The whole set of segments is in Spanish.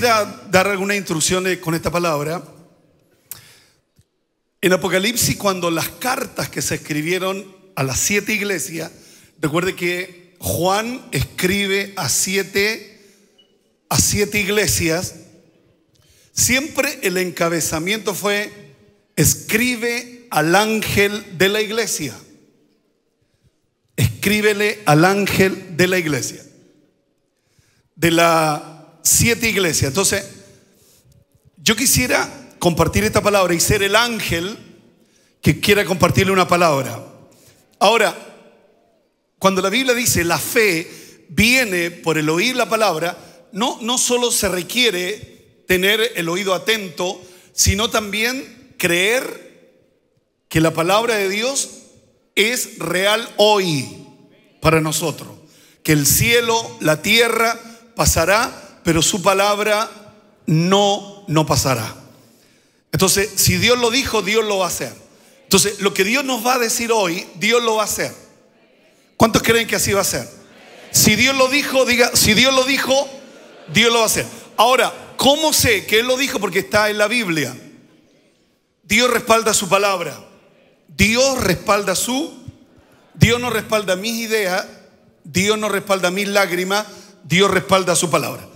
dar algunas instrucciones eh, con esta palabra. En Apocalipsis, cuando las cartas que se escribieron a las siete iglesias, recuerde que Juan escribe a siete, a siete iglesias, siempre el encabezamiento fue, escribe al ángel de la iglesia. Escríbele al ángel de la iglesia. De la siete iglesias. Entonces, yo quisiera compartir esta palabra y ser el ángel que quiera compartirle una palabra. Ahora, cuando la Biblia dice la fe viene por el oír la palabra, no, no solo se requiere tener el oído atento, sino también creer que la palabra de Dios es real hoy para nosotros, que el cielo, la tierra pasará, pero su palabra no, no pasará. Entonces, si Dios lo dijo, Dios lo va a hacer. Entonces, lo que Dios nos va a decir hoy, Dios lo va a hacer. ¿Cuántos creen que así va a ser? Si Dios lo dijo, diga, si Dios lo dijo, Dios lo va a hacer. Ahora, ¿cómo sé que Él lo dijo? Porque está en la Biblia. Dios respalda su palabra. Dios respalda su. Dios no respalda mis ideas. Dios no respalda mis lágrimas. Dios respalda su palabra.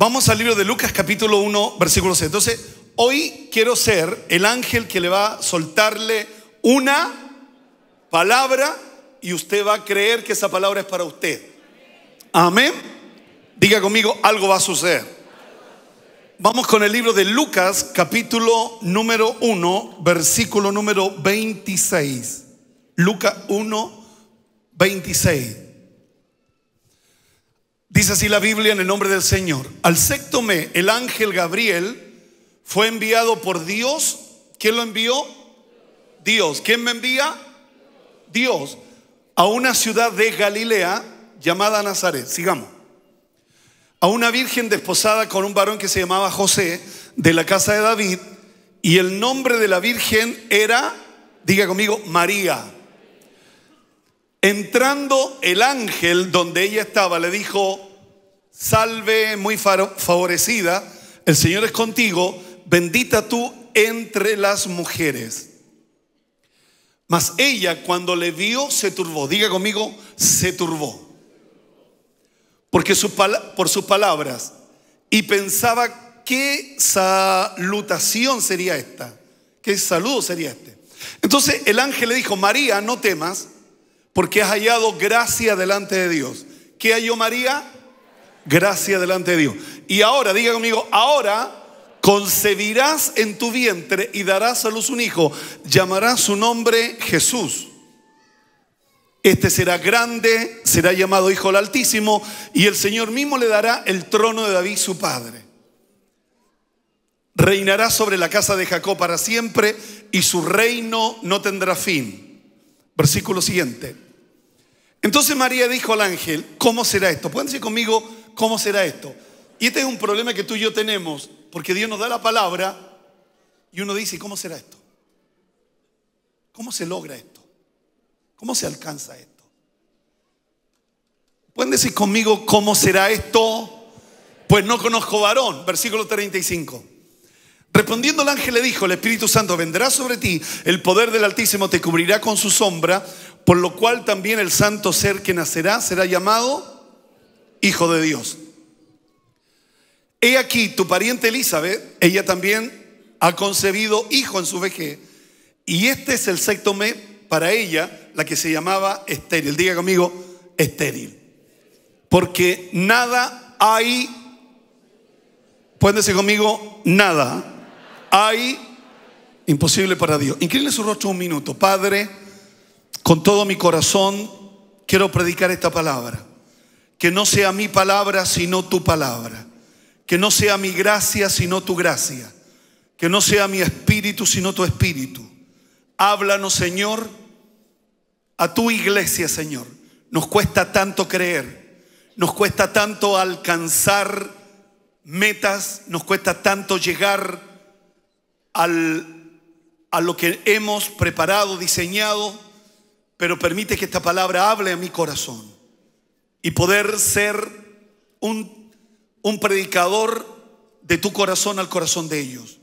Vamos al libro de Lucas capítulo 1, versículo 6. Entonces, hoy quiero ser el ángel que le va a soltarle una palabra y usted va a creer que esa palabra es para usted. Amén. Diga conmigo, algo va a suceder. Vamos con el libro de Lucas capítulo número 1, versículo número 26. Lucas 1, 26. Dice así la Biblia en el nombre del Señor. Al sexto el ángel Gabriel fue enviado por Dios. ¿Quién lo envió? Dios. ¿Quién me envía? Dios. A una ciudad de Galilea llamada Nazaret. Sigamos. A una virgen desposada con un varón que se llamaba José de la casa de David. Y el nombre de la virgen era, diga conmigo, María. Entrando el ángel donde ella estaba, le dijo, salve muy favorecida, el Señor es contigo, bendita tú entre las mujeres. Mas ella cuando le vio se turbó, diga conmigo, se turbó. Porque su, por sus palabras y pensaba qué salutación sería esta, qué saludo sería este. Entonces el ángel le dijo, María, no temas, porque has hallado gracia delante de Dios. ¿Qué halló María? gracia delante de Dios. Y ahora, diga conmigo, ahora concebirás en tu vientre y darás a luz un hijo. llamará su nombre Jesús. Este será grande, será llamado Hijo del Altísimo, y el Señor mismo le dará el trono de David, su padre. Reinará sobre la casa de Jacob para siempre, y su reino no tendrá fin. Versículo siguiente. Entonces María dijo al ángel, ¿cómo será esto? ¿Pueden decir conmigo, ¿Cómo será esto? Y este es un problema que tú y yo tenemos, porque Dios nos da la palabra y uno dice, ¿cómo será esto? ¿Cómo se logra esto? ¿Cómo se alcanza esto? ¿Pueden decir conmigo cómo será esto? Pues no conozco varón, versículo 35. Respondiendo el ángel le dijo, el Espíritu Santo vendrá sobre ti, el poder del Altísimo te cubrirá con su sombra, por lo cual también el santo ser que nacerá será llamado hijo de Dios. He aquí, tu pariente Elizabeth, ella también ha concebido hijo en su vejez, y este es el sexto mes para ella, la que se llamaba estéril. Diga conmigo, estéril. Porque nada hay, pueden decir conmigo, nada hay imposible para Dios. Incline su rostro un minuto. Padre, con todo mi corazón quiero predicar esta palabra. Que no sea mi palabra sino tu palabra. Que no sea mi gracia sino tu gracia. Que no sea mi espíritu sino tu espíritu. Háblanos, Señor, a tu iglesia, Señor. Nos cuesta tanto creer. Nos cuesta tanto alcanzar metas. Nos cuesta tanto llegar a lo que hemos preparado, diseñado, pero permite que esta palabra hable a mi corazón y poder ser un, un predicador de tu corazón al corazón de ellos.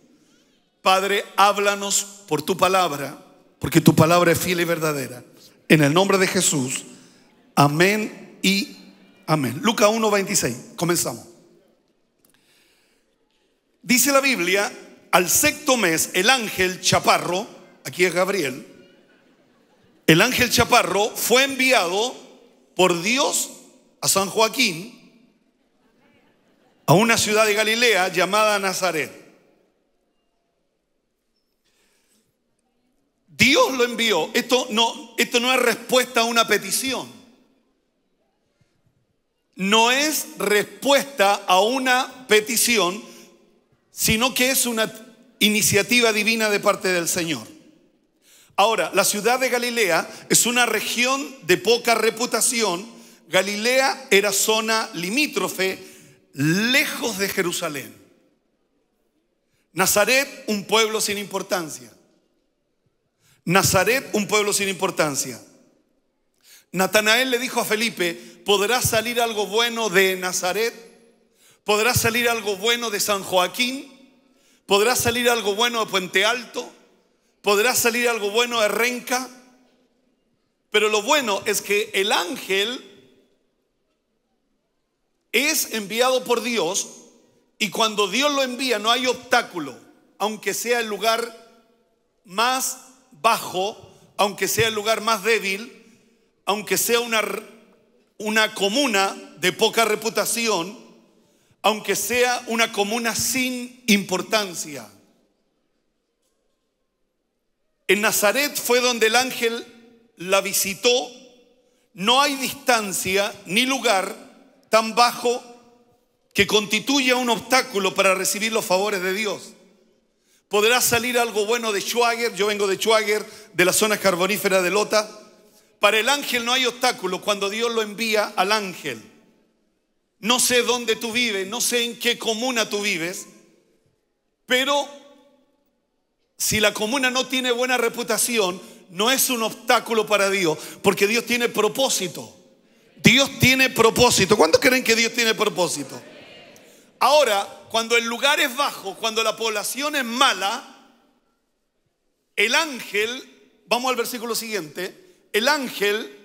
Padre, háblanos por tu palabra, porque tu palabra es fiel y verdadera. En el nombre de Jesús. Amén y amén. 1 1:26. Comenzamos. Dice la Biblia, al sexto mes, el ángel Chaparro, aquí es Gabriel, el ángel Chaparro fue enviado por Dios a San Joaquín, a una ciudad de Galilea llamada Nazaret. Dios lo envió. Esto no, esto no es respuesta a una petición. No es respuesta a una petición, sino que es una iniciativa divina de parte del Señor. Ahora, la ciudad de Galilea es una región de poca reputación Galilea era zona limítrofe, lejos de Jerusalén. Nazaret, un pueblo sin importancia. Nazaret, un pueblo sin importancia. Natanael le dijo a Felipe, ¿podrá salir algo bueno de Nazaret? ¿Podrá salir algo bueno de San Joaquín? ¿Podrá salir algo bueno de Puente Alto? ¿Podrá salir algo bueno de Renca? Pero lo bueno es que el ángel es enviado por Dios y cuando Dios lo envía no hay obstáculo, aunque sea el lugar más bajo, aunque sea el lugar más débil, aunque sea una, una comuna de poca reputación, aunque sea una comuna sin importancia. En Nazaret fue donde el ángel la visitó. No hay distancia ni lugar tan bajo que constituya un obstáculo para recibir los favores de Dios. ¿Podrá salir algo bueno de Schwager? Yo vengo de Schwager, de la zona carbonífera de Lota. Para el ángel no hay obstáculo cuando Dios lo envía al ángel. No sé dónde tú vives, no sé en qué comuna tú vives, pero si la comuna no tiene buena reputación, no es un obstáculo para Dios, porque Dios tiene propósito. Dios tiene propósito. ¿Cuántos creen que Dios tiene propósito? Ahora, cuando el lugar es bajo, cuando la población es mala, el ángel, vamos al versículo siguiente, el ángel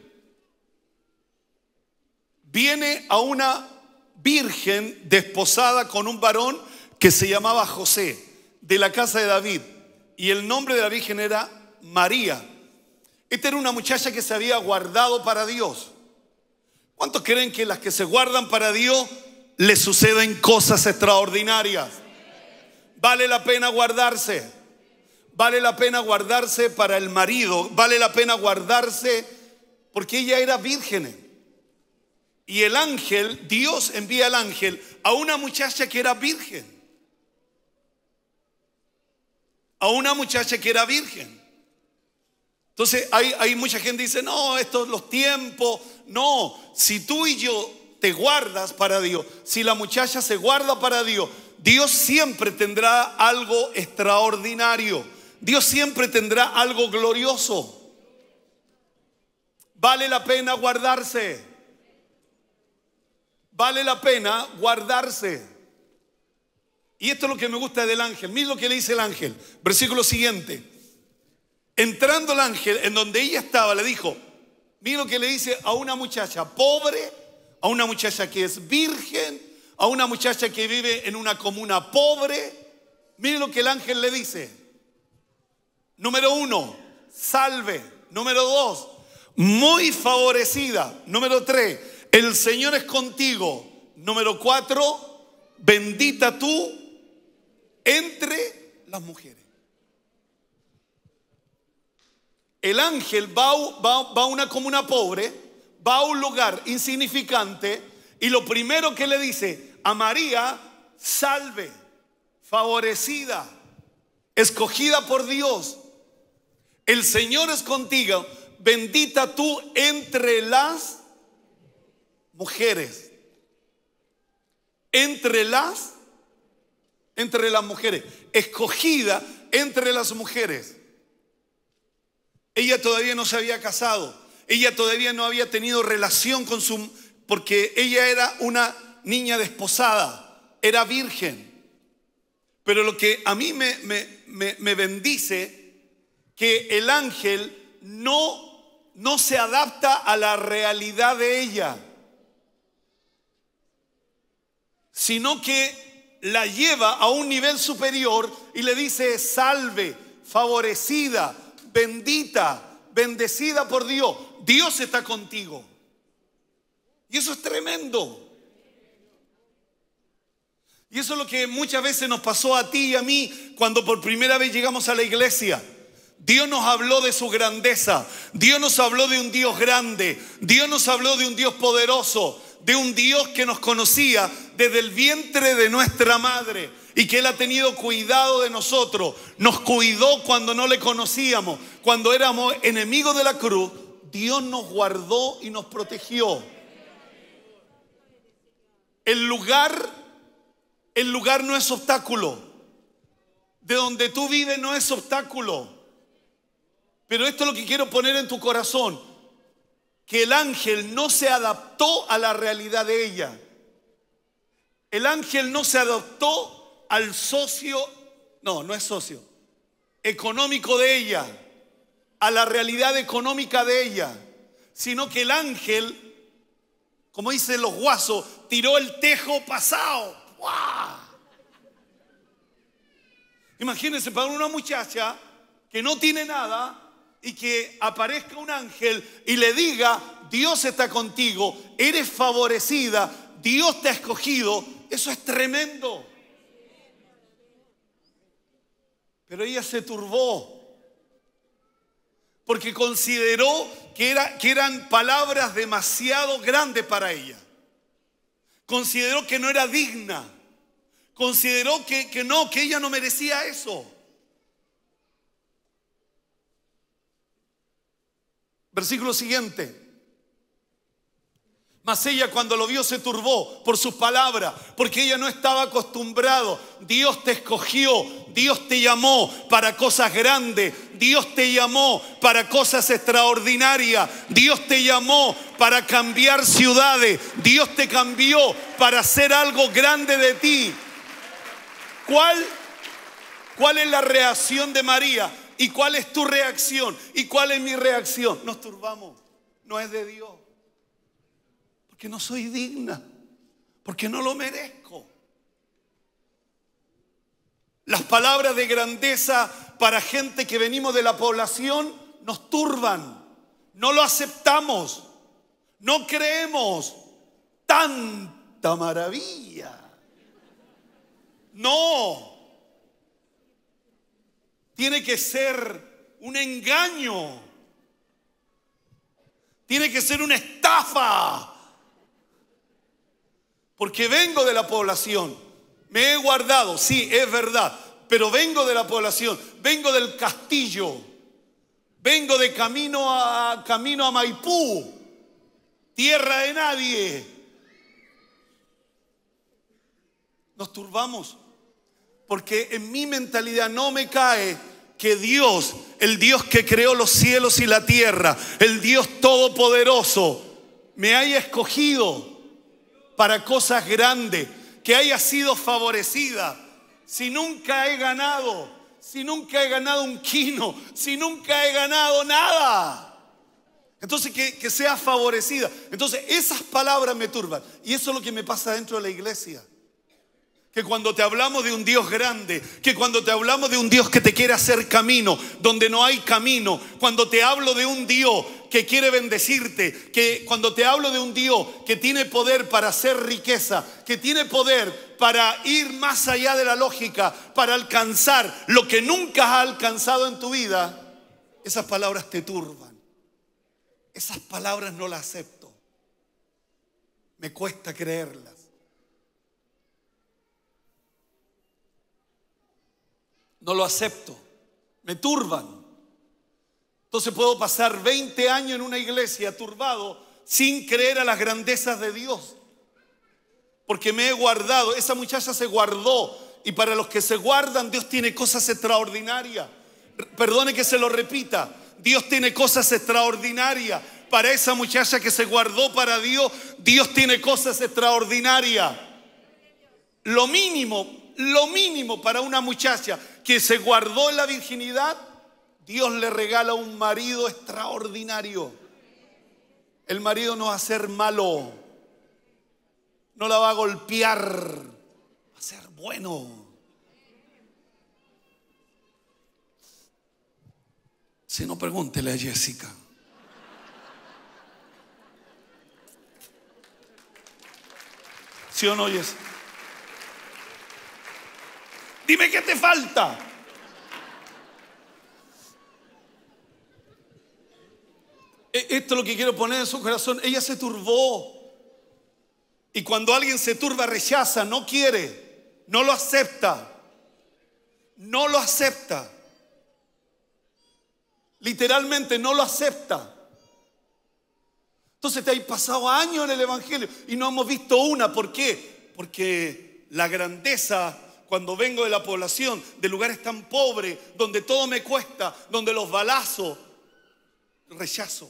viene a una virgen desposada con un varón que se llamaba José, de la casa de David, y el nombre de la virgen era María. Esta era una muchacha que se había guardado para Dios. ¿Cuántos creen que las que se guardan para Dios le suceden cosas extraordinarias? Vale la pena guardarse. Vale la pena guardarse para el marido. Vale la pena guardarse porque ella era virgen. Y el ángel, Dios envía al ángel a una muchacha que era virgen. A una muchacha que era virgen. Entonces hay, mucha gente que dice, no, estos los tiempos, no, si tú y yo te guardas para Dios, si la muchacha se guarda para Dios, Dios siempre tendrá algo extraordinario. Dios siempre tendrá algo glorioso. Vale la pena guardarse. Vale la pena guardarse. Y esto es lo que me gusta del ángel. Mira lo que le dice el ángel. Versículo siguiente. Entrando el ángel en donde ella estaba, le dijo, Mire lo que le dice a una muchacha pobre, a una muchacha que es virgen, a una muchacha que vive en una comuna pobre. Mire lo que el ángel le dice. Número uno, salve. Número dos, muy favorecida. Número tres, el Señor es contigo. Número cuatro, bendita tú entre las mujeres. El ángel va, a una comuna pobre, va a un lugar insignificante y lo primero que le dice a María, salve, favorecida, escogida por Dios. El Señor es contigo, bendita tú entre las mujeres. Entre las, entre las mujeres, escogida entre las mujeres. Ella todavía no se había casado, ella todavía no había tenido relación con su... porque ella era una niña desposada, era virgen. Pero lo que a mí me, me, bendice, que el ángel no, no se adapta a la realidad de ella, sino que la lleva a un nivel superior y le dice, salve, favorecida, bendita, bendecida por Dios. Dios está contigo. Y eso es tremendo. Y eso es lo que muchas veces nos pasó a ti y a mí cuando por primera vez llegamos a la iglesia. Dios nos habló de su grandeza. Dios nos habló de un Dios grande. Dios nos habló de un Dios poderoso. De un Dios que nos conocía desde el vientre de nuestra madre y que Él ha tenido cuidado de nosotros. Nos cuidó cuando no le conocíamos, cuando éramos enemigos de la cruz. Dios nos guardó y nos protegió. El lugar, el lugar no es obstáculo. De donde tú vives no es obstáculo. Pero esto es lo que quiero poner en tu corazón, que el ángel no se adaptó a la realidad de ella. El ángel no se adaptó al socio, no, no es socio, económico de ella, a la realidad económica de ella, sino que el ángel, como dicen los guasos, tiró el tejo pasado. Imagínense para una muchacha que no tiene nada y que aparezca un ángel y le diga, Dios está contigo, eres favorecida, Dios te ha escogido, eso es tremendo. Pero ella se turbó porque consideró que, era, que eran palabras demasiado grandes para ella. Consideró que no era digna. Consideró que, que no, que ella no merecía eso. Versículo siguiente. Mas ella cuando lo vio se turbó por sus palabras, porque ella no estaba acostumbrado. Dios te escogió, Dios te llamó para cosas grandes, Dios te llamó para cosas extraordinarias, Dios te llamó para cambiar ciudades, Dios te cambió para hacer algo grande de ti. ¿Cuál ¿Cuál es la reacción de María? ¿Y cuál es tu reacción? ¿Y cuál es mi reacción? Nos turbamos. No es de Dios que no soy digna, porque no lo merezco. Las palabras de grandeza para gente que venimos de la población nos turban, no lo aceptamos, no creemos tanta maravilla. No, tiene que ser un engaño, tiene que ser una estafa porque vengo de la población, me he guardado, sí, es verdad, pero vengo de la población, vengo del castillo, vengo de camino a, camino a Maipú, tierra de nadie. Nos turbamos, porque en mi mentalidad no me cae que Dios, el Dios que creó los cielos y la tierra, el Dios todopoderoso, me haya escogido para cosas grandes, que haya sido favorecida. Si nunca he ganado, si nunca he ganado un quino, si nunca he ganado nada. Entonces, que, que, sea favorecida. Entonces, esas palabras me turban. Y eso es lo que me pasa dentro de la iglesia. Que cuando te hablamos de un Dios grande, que cuando te hablamos de un Dios que te quiere hacer camino, donde no hay camino, cuando te hablo de un Dios que quiere bendecirte, que cuando te hablo de un Dios que tiene poder para hacer riqueza, que tiene poder para ir más allá de la lógica, para alcanzar lo que nunca has alcanzado en tu vida, esas palabras te turban. Esas palabras no las acepto. Me cuesta creerlas. No lo acepto. Me turban. Entonces puedo pasar 20 años en una iglesia turbado sin creer a las grandezas de Dios. Porque me he guardado, esa muchacha se guardó. Y para los que se guardan, Dios tiene cosas extraordinarias. Perdone que se lo repita, Dios tiene cosas extraordinarias. Para esa muchacha que se guardó para Dios, Dios tiene cosas extraordinarias. Lo mínimo, lo mínimo para una muchacha que se guardó en la virginidad Dios le regala un marido extraordinario. El marido no va a ser malo, no la va a golpear, va a ser bueno. Si no, pregúntele a Jessica. Si o no, Jessica? Dime qué te falta. E-, esto es lo que quiero poner en su corazón. Ella se turbó. Y cuando alguien se turba, rechaza, no quiere, no lo acepta. No lo acepta. Literalmente no lo acepta. Entonces te hay pasado años en el Evangelio y no hemos visto una. ¿Por qué? Porque la grandeza cuando vengo de la población, de lugares tan pobres, donde todo me cuesta, donde los balazos, rechazo.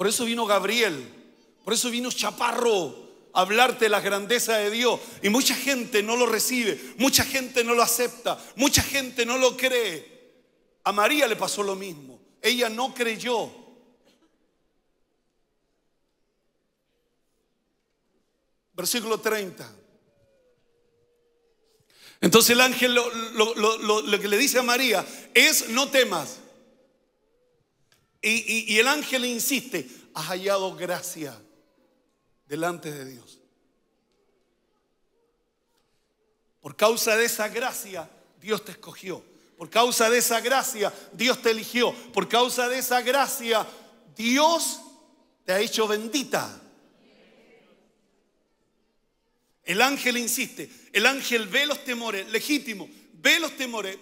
Por eso vino Gabriel, por eso vino Chaparro a hablarte de la grandeza de Dios. Y mucha gente no lo recibe, mucha gente no lo acepta, mucha gente no lo cree. A María le pasó lo mismo, ella no creyó. Versículo 30. Entonces el ángel lo, que le dice a María es, no temas. Y, el ángel insiste, has hallado gracia delante de Dios. Por causa de esa gracia, Dios te escogió. Por causa de esa gracia, Dios te eligió. Por causa de esa gracia, Dios te ha hecho bendita. El ángel insiste, el ángel ve los temores, legítimo, ve los temores,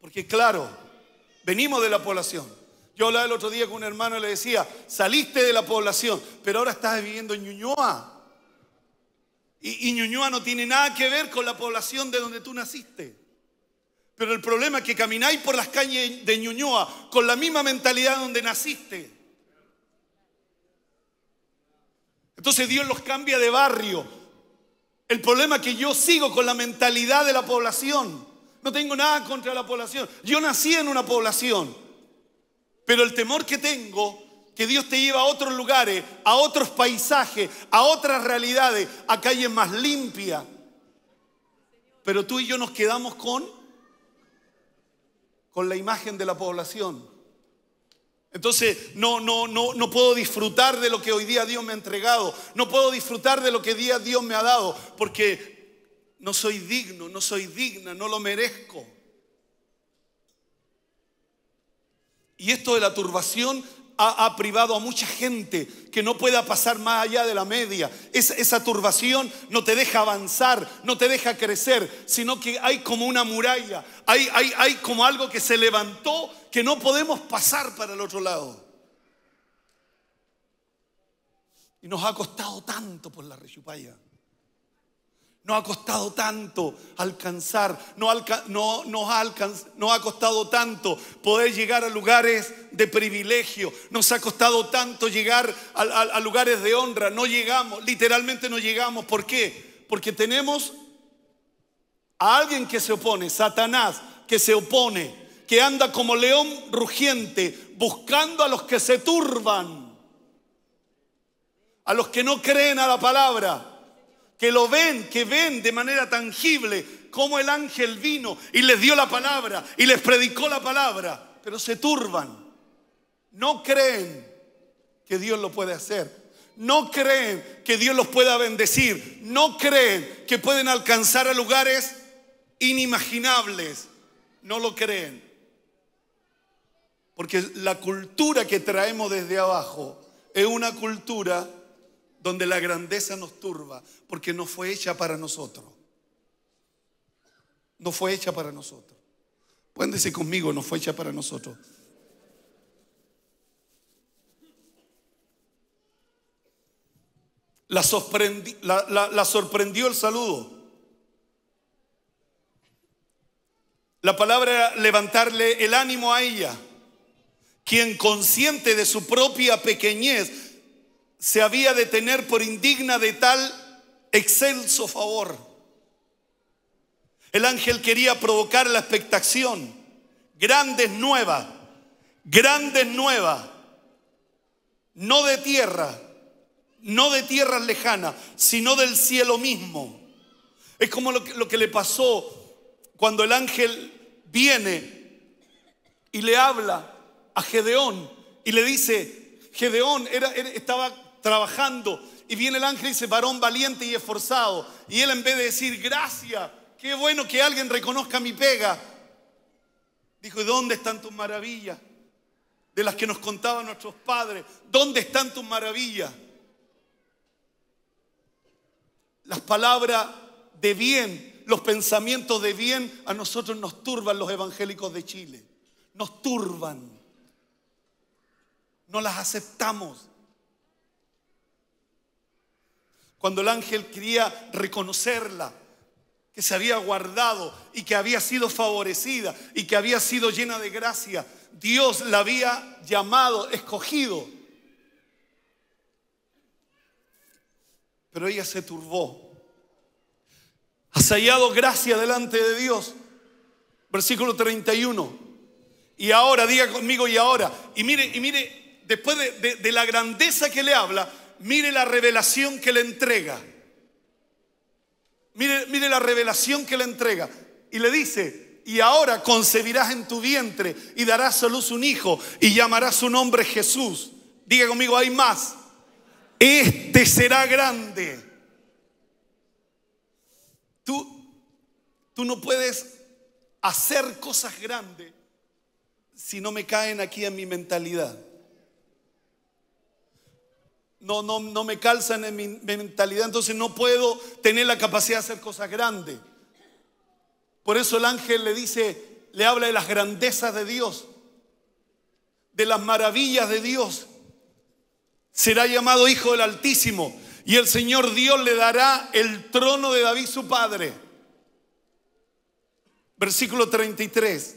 porque claro, venimos de la población. Yo hablaba el otro día con un hermano y le decía, saliste de la población, pero ahora estás viviendo en Ñuñoa. Y, Ñuñoa no tiene nada que ver con la población de donde tú naciste. Pero el problema es que camináis por las calles de Ñuñoa con la misma mentalidad donde naciste. Entonces Dios los cambia de barrio. El problema es que yo sigo con la mentalidad de la población. No tengo nada contra la población. Yo nací en una población. Pero el temor que tengo, que Dios te lleva a otros lugares, a otros paisajes, a otras realidades, a calles más limpias. Pero tú y yo nos quedamos con, con la imagen de la población. Entonces no, no, no, no puedo disfrutar de lo que hoy día Dios me ha entregado, no puedo disfrutar de lo que día Dios me ha dado, porque no soy digno, no soy digna, no lo merezco. Y esto de la turbación ha, privado a mucha gente que no pueda pasar más allá de la media. esa turbación no te deja avanzar, no te deja crecer, sino que hay como una muralla, hay, hay como algo que se levantó que no podemos pasar para el otro lado. Y nos ha costado tanto por la rechupalla. No ha costado tanto alcanzar, no, ha costado tanto poder llegar a lugares de privilegio, nos ha costado tanto llegar a lugares de honra, no llegamos, literalmente no llegamos. ¿Por qué? Porque tenemos a alguien que se opone, Satanás, que se opone, que anda como león rugiente, buscando a los que se turban, a los que no creen a la palabra que lo ven, que ven de manera tangible cómo el ángel vino y les dio la palabra y les predicó la palabra, pero se turban. No creen que Dios lo puede hacer. No creen que Dios los pueda bendecir. No creen que pueden alcanzar a lugares inimaginables. No lo creen. Porque la cultura que traemos desde abajo es una cultura donde la grandeza nos turba, porque no fue hecha para nosotros. No fue hecha para nosotros. Pueden decir conmigo, no fue hecha para nosotros. La, sorprendió el saludo. La palabra levantarle el ánimo a ella, quien consciente de su propia pequeñez se había de tener por indigna de tal excelso favor. El ángel quería provocar la expectación. Grandes nuevas, grandes nuevas, no de tierra, no de tierras lejanas, sino del cielo mismo. Es como lo que, le pasó cuando el ángel viene y le habla a Gedeón y le dice, Gedeón estaba trabajando. Y viene el ángel y dice, varón valiente y esforzado. Y él en vez de decir, gracias, qué bueno que alguien reconozca mi pega, dijo, ¿y dónde están tus maravillas? De las que nos contaban nuestros padres, ¿dónde están tus maravillas? Las palabras de bien, los pensamientos de bien, a nosotros nos turban los evangélicos de Chile. Nos turban. No las aceptamos. cuando el ángel quería reconocerla, que se había guardado y que había sido favorecida y que había sido llena de gracia. Dios la había llamado, escogido. Pero ella se turbó. Has hallado gracia delante de Dios. Versículo 31. Y ahora, diga conmigo y ahora. Y mire, y mire, después de la grandeza que le habla, mire la revelación que le entrega. Mire, mire la revelación que le entrega. Y le dice, y ahora concebirás en tu vientre y darás a luz un hijo y llamarás su nombre Jesús. Diga conmigo, hay más. Este será grande. Tú, tú no puedes hacer cosas grandes si no me caen aquí en mi mentalidad no, no, no me calzan en mi mentalidad, entonces no puedo tener la capacidad de hacer cosas grandes. Por eso el ángel le dice, le habla de las grandezas de Dios, de las maravillas de Dios. Será llamado Hijo del Altísimo y el Señor Dios le dará el trono de David su padre. Versículo 33.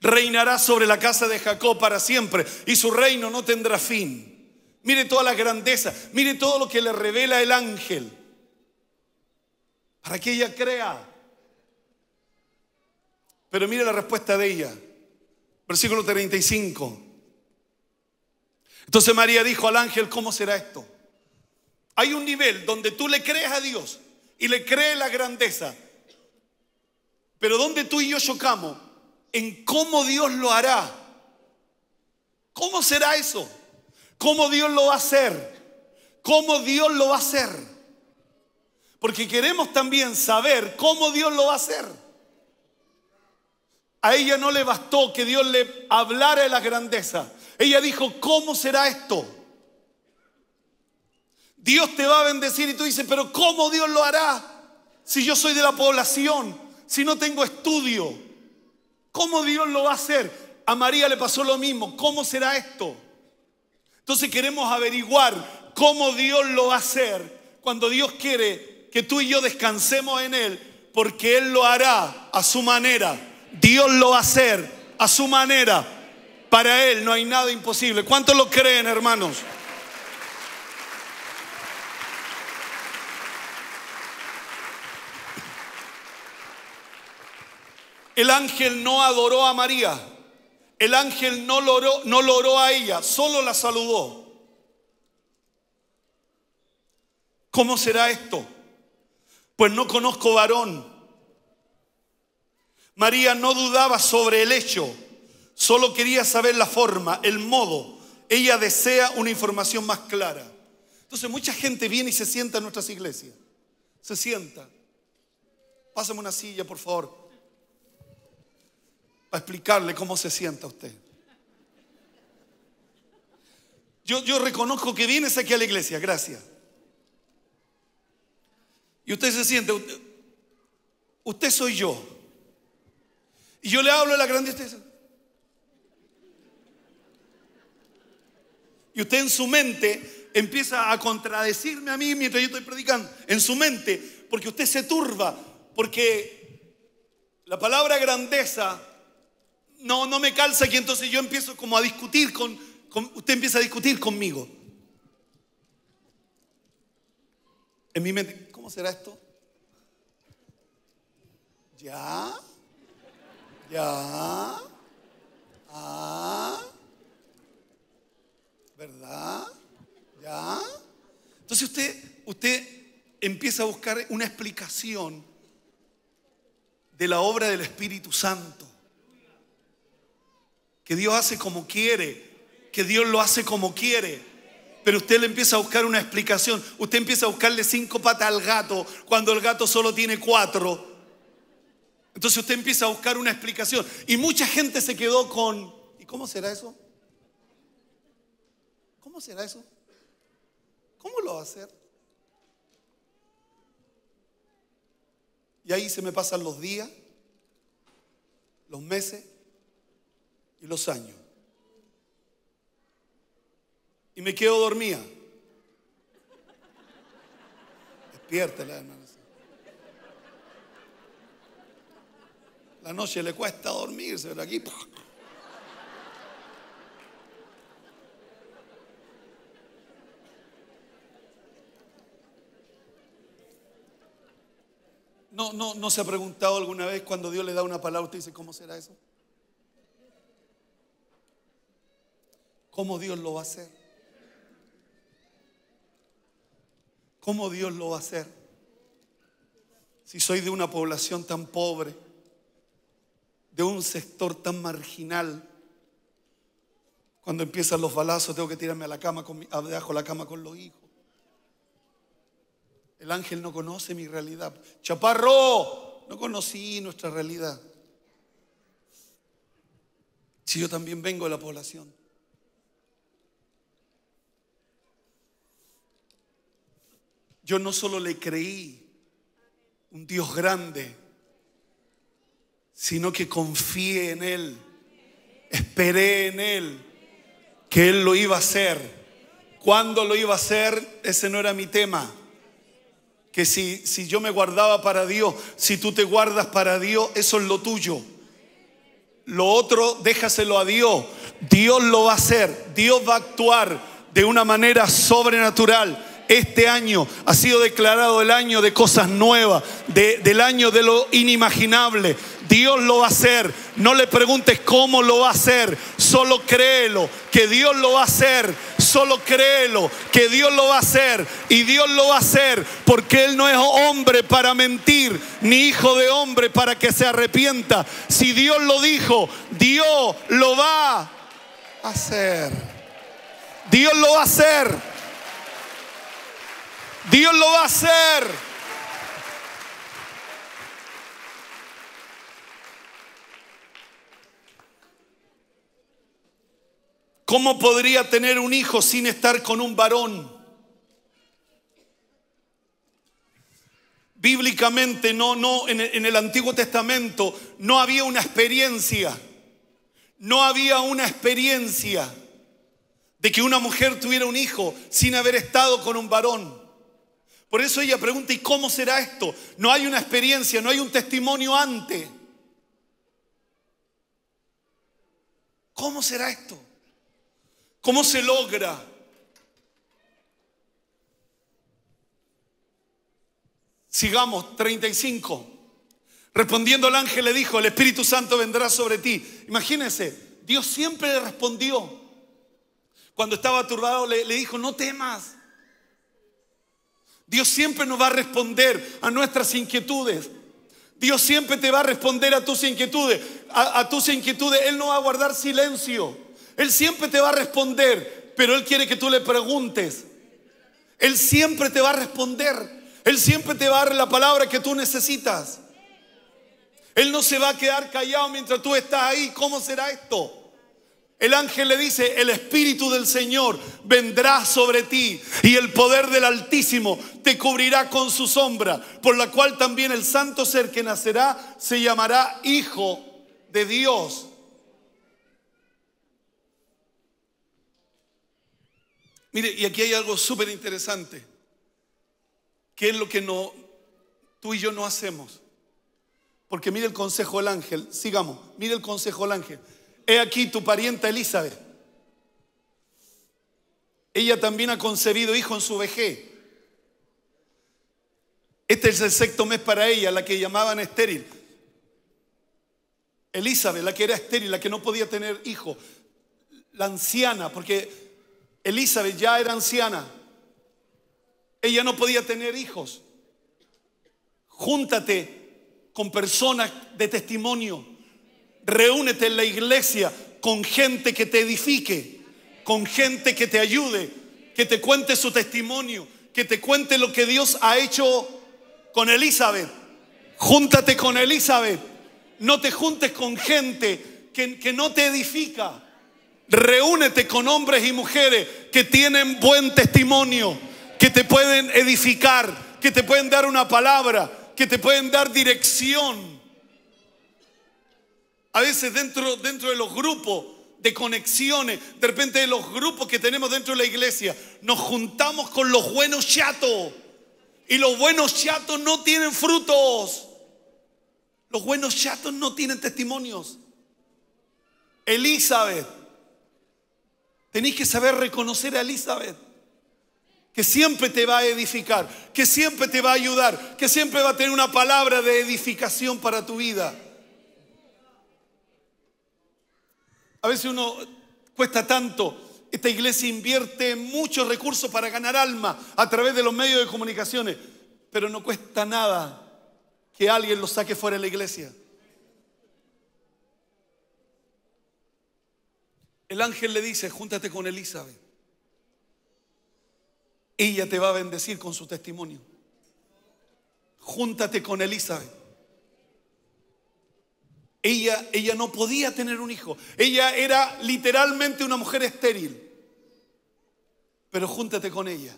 Reinará sobre la casa de Jacob para siempre y su reino no tendrá fin. Mire toda la grandeza, mire todo lo que le revela el ángel. Para que ella crea. Pero mire la respuesta de ella. Versículo 35. Entonces María dijo al ángel, ¿cómo será esto? Hay un nivel donde tú le crees a Dios y le crees la grandeza. Pero donde tú y yo chocamos, en cómo Dios lo hará. ¿Cómo será eso? ¿Cómo Dios lo va a hacer? ¿Cómo Dios lo va a hacer? Porque queremos también saber cómo Dios lo va a hacer. A ella no le bastó que Dios le hablara de la grandeza. Ella dijo, ¿cómo será esto? Dios te va a bendecir y tú dices, pero ¿cómo Dios lo hará? Si yo soy de la población, si no tengo estudio, ¿cómo Dios lo va a hacer? A María le pasó lo mismo, ¿cómo será esto? Entonces queremos averiguar cómo Dios lo va a hacer cuando Dios quiere que tú y yo descansemos en Él, porque Él lo hará a su manera. Dios lo va a hacer a su manera. Para Él no hay nada imposible. ¿Cuántos lo creen, hermanos? El ángel no adoró a María, el ángel no lo oró, no a ella, solo la saludó. ¿Cómo será esto? Pues no conozco varón. María no dudaba sobre el hecho, solo quería saber la forma, el modo. Ella desea una información más clara. Entonces mucha gente viene y se sienta en nuestras iglesias. Se sienta. Pásame una silla, por favor para explicarle cómo se sienta usted. Yo, reconozco que vienes aquí a la iglesia, gracias. Y usted se siente, usted, usted soy yo. Y yo le hablo de la grandeza. Y usted en su mente empieza a contradecirme a mí mientras yo estoy predicando. En su mente, porque usted se turba, porque la palabra grandeza no, no me calza aquí entonces yo empiezo como a discutir con, usted empieza a discutir conmigo. En mi mente, ¿cómo será esto? Ya, ya, ah, ¿verdad? Ya. Entonces usted, usted empieza a buscar una explicación de la obra del Espíritu Santo que Dios hace como quiere, que Dios lo hace como quiere. Pero usted le empieza a buscar una explicación. Usted empieza a buscarle cinco patas al gato cuando el gato solo tiene cuatro. Entonces usted empieza a buscar una explicación. Y mucha gente se quedó con, ¿y cómo será eso? ¿Cómo será eso? ¿Cómo lo va a hacer? Y ahí se me pasan los días, los meses, y los años. Y me quedo dormida. Despiértela, hermana. La noche le cuesta dormirse, pero aquí. No, no, ¿No se ha preguntado alguna vez cuando Dios le da una palabra, usted dice, ¿cómo será eso? ¿Cómo Dios lo va a hacer? ¿Cómo Dios lo va a hacer? Si soy de una población tan pobre, de un sector tan marginal, cuando empiezan los balazos tengo que tirarme a la cama con abajo la cama con los hijos. El ángel no conoce mi realidad. Chaparro, no conocí nuestra realidad. Si yo también vengo de la población. Yo no solo le creí un Dios grande, sino que confié en Él, esperé en Él, que Él lo iba a hacer. Cuando lo iba a hacer? Ese no era mi tema. Que si, si yo me guardaba para Dios, si tú te guardas para Dios, eso es lo tuyo. Lo otro, déjaselo a Dios. Dios lo va a hacer. Dios va a actuar de una manera sobrenatural. Este año ha sido declarado el año de cosas nuevas, del año de lo inimaginable. Dios lo va a hacer. No le preguntes cómo lo va a hacer. Solo créelo, que Dios lo va a hacer. Solo créelo, que Dios lo va a hacer. Y Dios lo va a hacer porque Él no es hombre para mentir, ni hijo de hombre para que se arrepienta. Si Dios lo dijo, Dios lo va a hacer. Dios lo va a hacer. Dios lo va a hacer. ¿Cómo podría tener un hijo sin estar con un varón? Bíblicamente, no, no, en el Antiguo Testamento no había una experiencia, no había una experiencia de que una mujer tuviera un hijo sin haber estado con un varón. Por eso ella pregunta, ¿y cómo será esto? No hay una experiencia, no hay un testimonio antes. ¿Cómo será esto? ¿Cómo se logra? Sigamos, 35. Respondiendo el ángel le dijo, el Espíritu Santo vendrá sobre ti. Imagínense, Dios siempre le respondió. Cuando estaba turbado le, le dijo, no temas. Dios siempre nos va a responder a nuestras inquietudes. Dios siempre te va a responder a tus inquietudes. A, tus inquietudes. Él no va a guardar silencio. Él siempre te va a responder, pero Él quiere que tú le preguntes. Él siempre te va a responder. Él siempre te va a dar la palabra que tú necesitas. Él no se va a quedar callado mientras tú estás ahí. ¿Cómo será esto? El ángel le dice, el Espíritu del Señor vendrá sobre ti y el poder del Altísimo te cubrirá con su sombra, por la cual también el santo ser que nacerá se llamará Hijo de Dios. Mire, y aquí hay algo súper interesante, que es lo que no, tú y yo no hacemos. Porque mire el consejo del ángel, sigamos, mire el consejo del ángel he aquí tu parienta Elizabeth. Ella también ha concebido hijo en su vejez. Este es el sexto mes para ella, la que llamaban estéril. Elizabeth, la que era estéril, la que no podía tener hijo. La anciana, porque Elizabeth ya era anciana. Ella no podía tener hijos. Júntate con personas de testimonio Reúnete en la iglesia con gente que te edifique, con gente que te ayude, que te cuente su testimonio, que te cuente lo que Dios ha hecho con Elizabeth. Júntate con Elizabeth. No te juntes con gente que, que no te edifica. Reúnete con hombres y mujeres que tienen buen testimonio, que te pueden edificar, que te pueden dar una palabra, que te pueden dar dirección. A veces dentro, dentro de los grupos de conexiones, de repente de los grupos que tenemos dentro de la iglesia, nos juntamos con los buenos chatos. Y los buenos chatos no tienen frutos. Los buenos chatos no tienen testimonios. Elizabeth, tenéis que saber reconocer a Elizabeth, que siempre te va a edificar, que siempre te va a ayudar, que siempre va a tener una palabra de edificación para tu vida. A veces uno cuesta tanto. Esta iglesia invierte muchos recursos para ganar alma a través de los medios de comunicaciones, pero no cuesta nada que alguien lo saque fuera de la iglesia. El ángel le dice, júntate con Elizabeth. Ella te va a bendecir con su testimonio. Júntate con Elizabeth. Ella, no podía tener un hijo. Ella era literalmente una mujer estéril. Pero júntate con ella.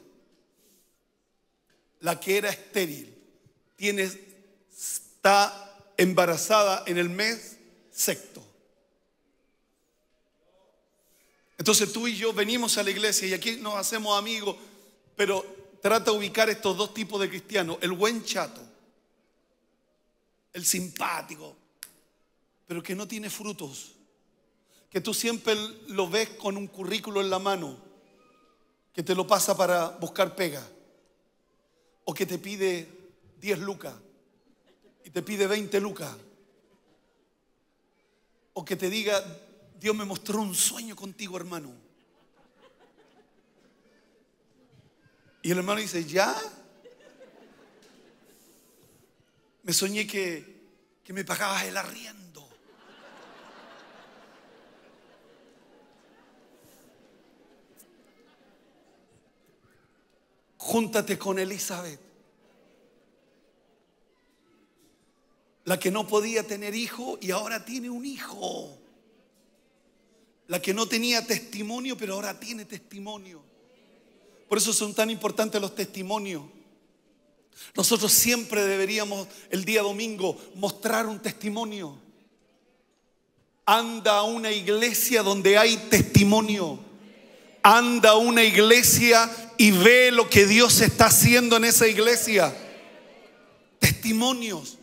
La que era estéril tiene, está embarazada en el mes sexto. Entonces tú y yo venimos a la iglesia y aquí nos hacemos amigos, pero trata de ubicar estos dos tipos de cristianos, el buen chato, el simpático, pero que no tiene frutos. Que tú siempre lo ves con un currículo en la mano, que te lo pasa para buscar pega, o que te pide 10 lucas y te pide 20 lucas, o que te diga, Dios me mostró un sueño contigo, hermano. Y el hermano dice, ¿ya? Me soñé que, que me pagabas el arriendo. júntate con Elizabeth, la que no podía tener hijo y ahora tiene un hijo, la que no tenía testimonio pero ahora tiene testimonio. Por eso son tan importantes los testimonios. Nosotros siempre deberíamos el día domingo mostrar un testimonio. Anda a una iglesia donde hay testimonio. Anda a una iglesia y ve lo que Dios está haciendo en esa iglesia. Testimonios.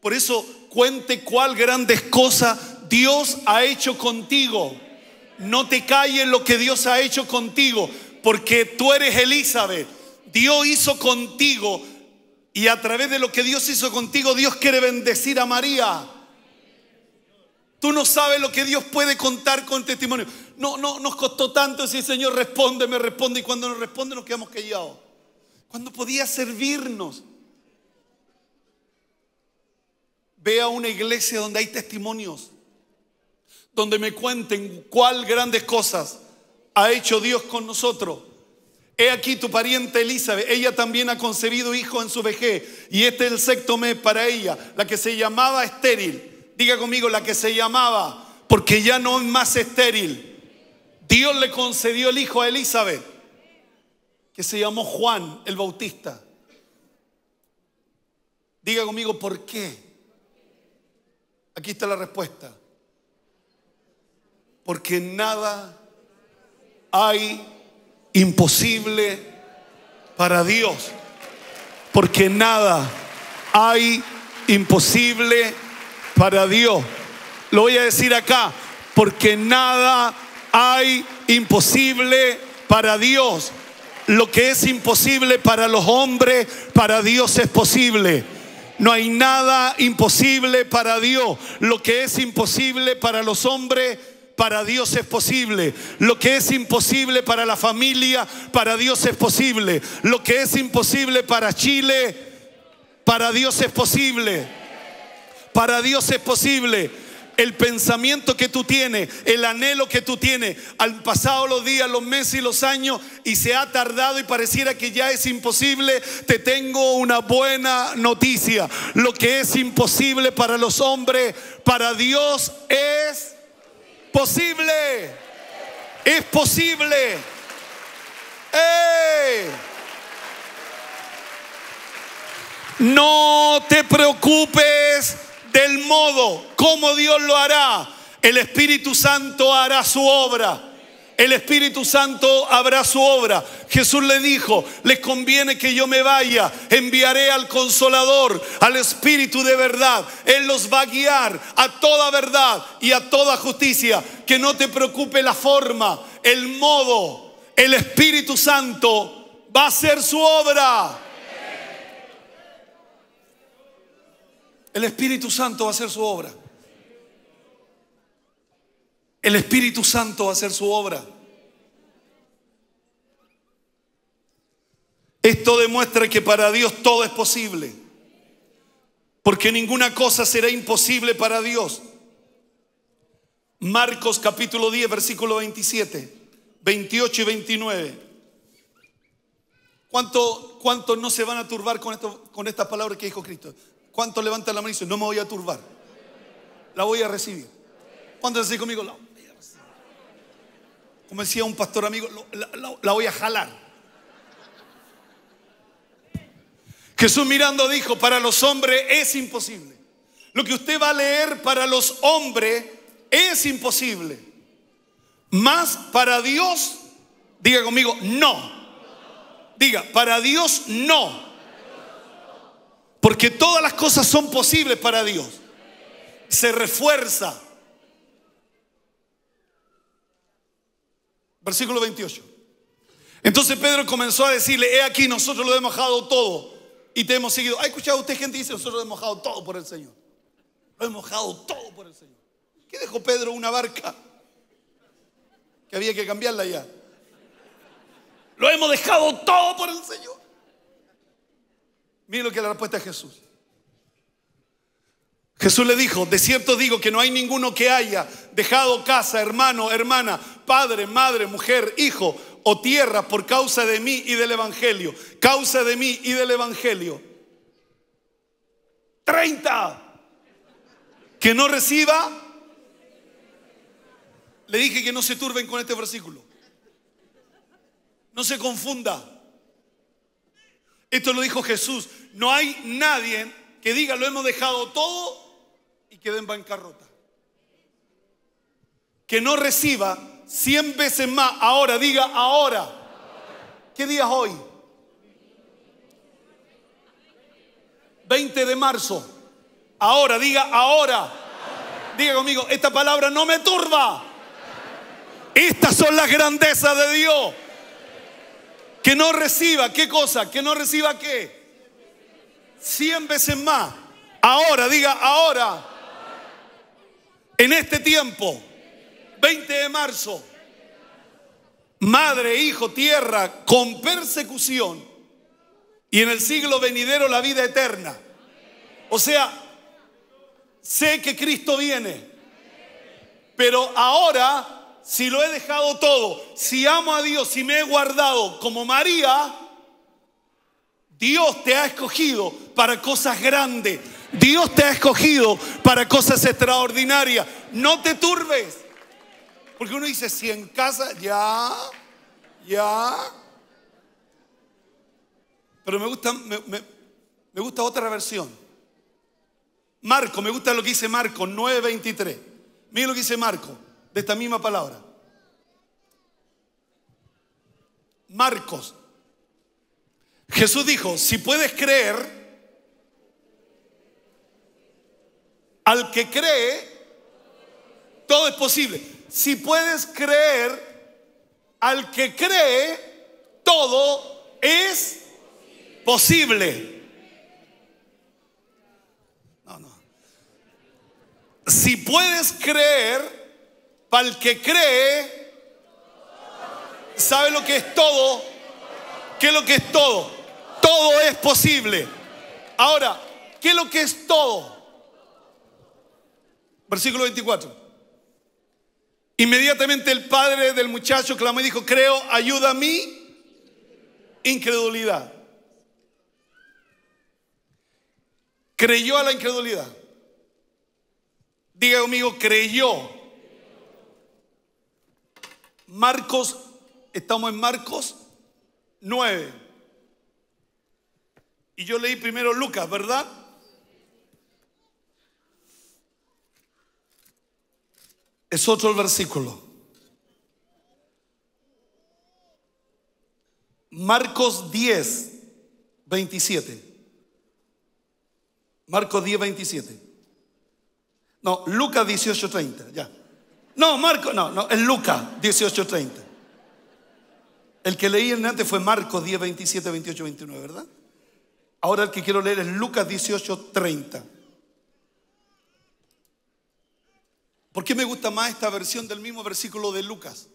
Por eso cuente cuál grandes cosas Dios ha hecho contigo. No te calles lo que Dios ha hecho contigo, porque tú eres Elizabeth. Dios hizo contigo y a través de lo que Dios hizo contigo, Dios quiere bendecir a María. Tú no sabes lo que Dios puede contar con testimonio no, no, nos costó tanto si el Señor responde, me responde, y cuando nos responde nos quedamos callados. Cuando podía servirnos. Ve a una iglesia donde hay testimonios, donde me cuenten cuál grandes cosas ha hecho Dios con nosotros. He aquí tu pariente Elizabeth, ella también ha concebido hijo en su vejez, y este es el sexto mes para ella, la que se llamaba estéril. Diga conmigo, la que se llamaba, porque ya no es más estéril. Dios le concedió el hijo a Elizabeth, que se llamó Juan el Bautista. Diga conmigo, ¿por qué? Aquí está la respuesta. Porque nada hay imposible para Dios. Porque nada hay imposible para Dios. Lo voy a decir acá, porque nada hay imposible para Dios. Lo que es imposible para los hombres, para Dios es posible. No hay nada imposible para Dios. Lo que es imposible para los hombres, para Dios es posible. Lo que es imposible para la familia, para Dios es posible. Lo que es imposible para Chile, para Dios es posible. Para Dios es posible el pensamiento que tú tienes, el anhelo que tú tienes. Han pasado los días, los meses y los años y se ha tardado y pareciera que ya es imposible. Te tengo una buena noticia. Lo que es imposible para los hombres, para Dios es posible. Es posible. No te preocupes del modo como Dios lo hará, el Espíritu Santo hará su obra. El Espíritu Santo habrá su obra. Jesús le dijo, les conviene que yo me vaya, enviaré al consolador, al Espíritu de verdad. Él los va a guiar a toda verdad y a toda justicia. Que no te preocupe la forma, el modo. El Espíritu Santo va a hacer su obra. El Espíritu Santo va a hacer su obra. El Espíritu Santo va a hacer su obra. Esto demuestra que para Dios todo es posible. Porque ninguna cosa será imposible para Dios. Marcos capítulo 10, versículo 27, 28 y 29. ¿Cuántos no se van a turbar con, esto, con estas palabras que dijo Cristo? Cuánto levantan la mano y dicen, no me voy a turbar? La voy a recibir. ¿Cuántos así conmigo? La voy a Como decía un pastor amigo, la, la voy a jalar. Jesús mirando dijo, para los hombres es imposible. Lo que usted va a leer para los hombres es imposible. Más para Dios, diga conmigo, no. Diga, para Dios no. Porque todas las cosas son posibles para Dios. Se refuerza. Versículo 28. Entonces Pedro comenzó a decirle, he aquí, nosotros lo hemos dejado todo y te hemos seguido. ¿Ha escuchado usted gente dice, nosotros lo hemos dejado todo por el Señor? Lo hemos dejado todo por el Señor. ¿Qué dejó Pedro? Una barca que había que cambiarla ya. Lo hemos dejado todo por el Señor. Miren lo que la respuesta de Jesús. Jesús le dijo, de cierto digo que no hay ninguno que haya dejado casa, hermano, hermana, padre, madre, mujer, hijo o tierra por causa de mí y del Evangelio. Causa de mí y del Evangelio. Treinta Que no reciba. Le dije que no se turben con este versículo. No se confunda. Esto lo dijo Jesús. No hay nadie que diga lo hemos dejado todo y quede en bancarrota. Que no reciba 100 veces más ahora, diga ahora. ¿Qué día es hoy? 20 de marzo. Ahora, diga ahora. Diga conmigo, esta palabra no me turba. Estas son las grandezas de Dios. Que no reciba, ¿qué cosa? Que no reciba qué. Cien veces más. Ahora, diga, ahora. En este tiempo, 20 de marzo, madre, hijo, tierra, con persecución. Y en el siglo venidero la vida eterna. O sea, sé que Cristo viene. Pero ahora si lo he dejado todo, si amo a Dios Si me he guardado como María, Dios te ha escogido para cosas grandes. Dios te ha escogido para cosas extraordinarias. No te turbes. Porque uno dice, si en casa, ya, ya. Pero me gusta, me, me gusta otra versión. Marco, me gusta lo que dice Marco 9:23. Mira lo que dice Marco de esta misma palabra. Marcos. Jesús dijo, si puedes creer, al que cree, todo es posible. Si puedes creer, al que cree, todo es posible. No, no. Si puedes creer, para el que cree, ¿sabe lo que es todo? ¿Qué es lo que es todo? Todo es posible. Ahora, ¿qué es lo que es todo? Versículo 24. Inmediatamente el padre del muchacho clamó y dijo, creo, ayuda a mí incredulidad. Creyó a la incredulidad. Diga conmigo, creyó Marcos, estamos en Marcos 9. Y yo leí primero Lucas, ¿verdad? Es otro el versículo. Marcos 10, 27. Marcos 10, 27. No, Lucas 18, 30, ya. No, Marco, no, no, es Lucas 18:30. El que leí antes fue Marcos 10, 27, 28, 29, ¿verdad? Ahora el que quiero leer es Lucas 18:30. ¿Por qué me gusta más esta versión del mismo versículo de Lucas?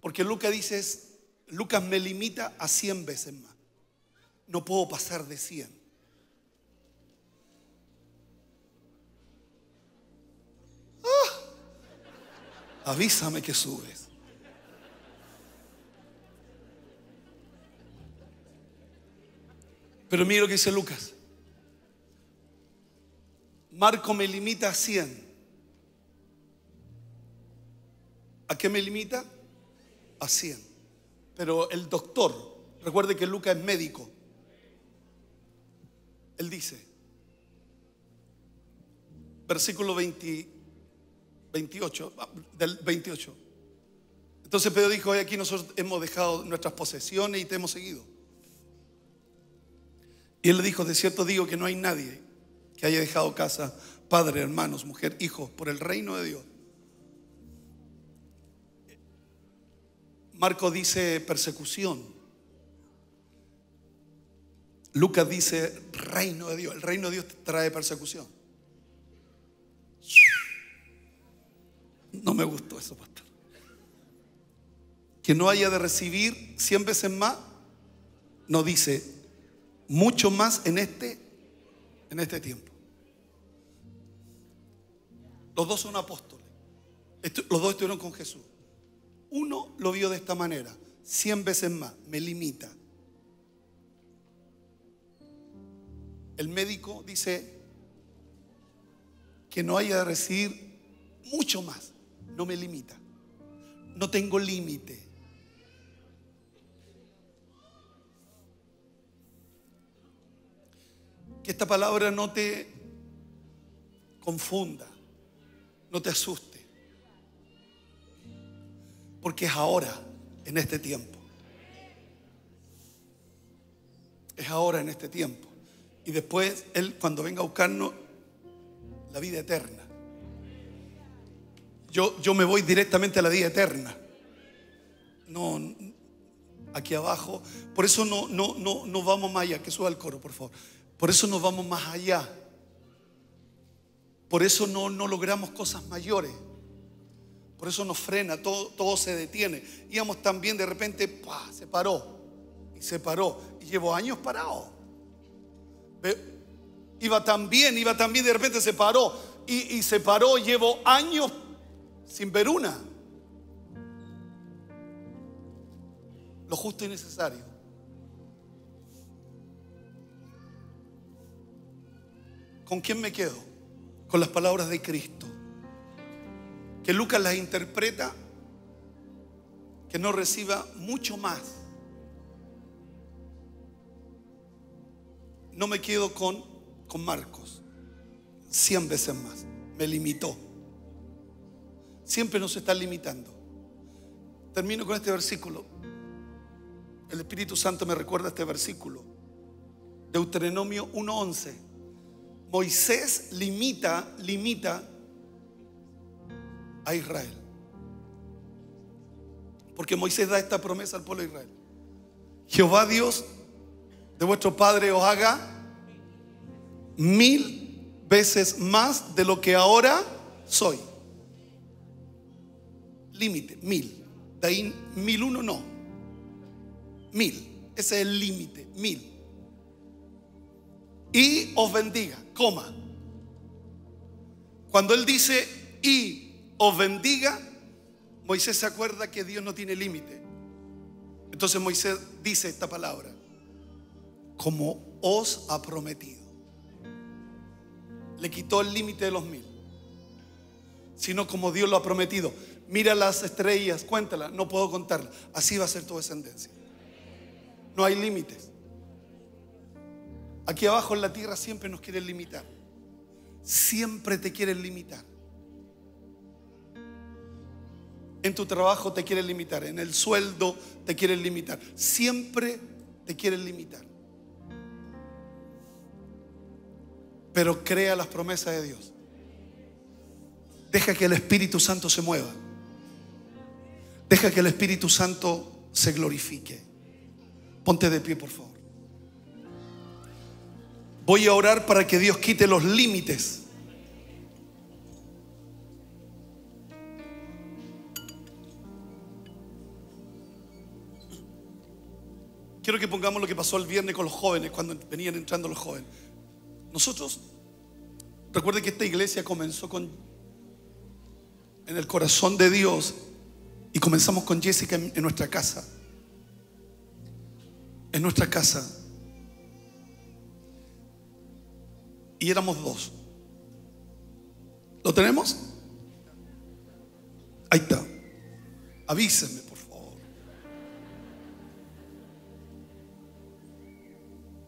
Porque Lucas dice, Lucas me limita a 100 veces más. No puedo pasar de 100. avísame que subes. Pero mira lo que dice Lucas. Marco me limita a 100. ¿A qué me limita? A 100. Pero el doctor, recuerde que Lucas es médico. Él dice, versículo 20. 28, del 28. Entonces Pedro dijo, aquí nosotros hemos dejado nuestras posesiones y te hemos seguido. Y él le dijo, de cierto digo que no hay nadie que haya dejado casa, padre, hermanos, mujer, hijos, por el reino de Dios. Marco dice persecución. Lucas dice reino de Dios. El reino de Dios trae persecución. No me gustó eso, pastor. Que no haya de recibir cien veces más, nos dice mucho más en este, en este tiempo. Los dos son apóstoles. Los dos estuvieron con Jesús. Uno lo vio de esta manera, cien veces más, me limita. El médico dice que no haya de recibir mucho más no me limita. No tengo límite. Que esta palabra no te confunda, no te asuste. Porque es ahora, en este tiempo. Es ahora, en este tiempo. Y después Él, cuando venga a buscarnos, la vida eterna yo, me voy directamente a la vida eterna. No, aquí abajo. Por eso no, no, no, no vamos más allá. Que suba el coro, por favor. Por eso no vamos más allá. Por eso no, logramos cosas mayores. Por eso nos frena, todo, todo se detiene. Íbamos también de repente, ¡pah! se paró. Y se paró. Y llevo años parado. Iba también, iba también, de repente se paró. Y, se paró, llevo años sin ver una. Lo justo y necesario. ¿Con quién me quedo? Con las palabras de Cristo. Que Lucas las interpreta, que no reciba mucho más. No me quedo con, con Marcos. Cien veces más. Me limitó siempre nos está limitando. Termino con este versículo. El Espíritu Santo me recuerda este versículo. Deuteronomio 1.11. Moisés limita, limita a Israel. Porque Moisés da esta promesa al pueblo de Israel. Jehová Dios de vuestro Padre os haga mil veces más de lo que ahora soy límite, mil. De ahí mil uno no. Mil. Ese es el límite, mil. Y os bendiga, coma. Cuando él dice y os bendiga, Moisés se acuerda que Dios no tiene límite. Entonces Moisés dice esta palabra, como os ha prometido. Le quitó el límite de los mil, sino como Dios lo ha prometido. Mira las estrellas, Cuéntala no puedo contarla Así va a ser tu descendencia. No hay límites. Aquí abajo en la tierra siempre nos quieren limitar. Siempre te quieren limitar. En tu trabajo te quieren limitar, en el sueldo te quieren limitar. Siempre te quieren limitar. Pero crea las promesas de Dios. Deja que el Espíritu Santo se mueva. Deja que el Espíritu Santo se glorifique. Ponte de pie, por favor. Voy a orar para que Dios quite los límites. Quiero que pongamos lo que pasó el viernes con los jóvenes, cuando venían entrando los jóvenes. Nosotros, recuerden que esta iglesia comenzó con, en el corazón de Dios, y comenzamos con Jessica en, nuestra casa. En nuestra casa. Y éramos dos. ¿Lo tenemos? Ahí está. Avísenme, por favor.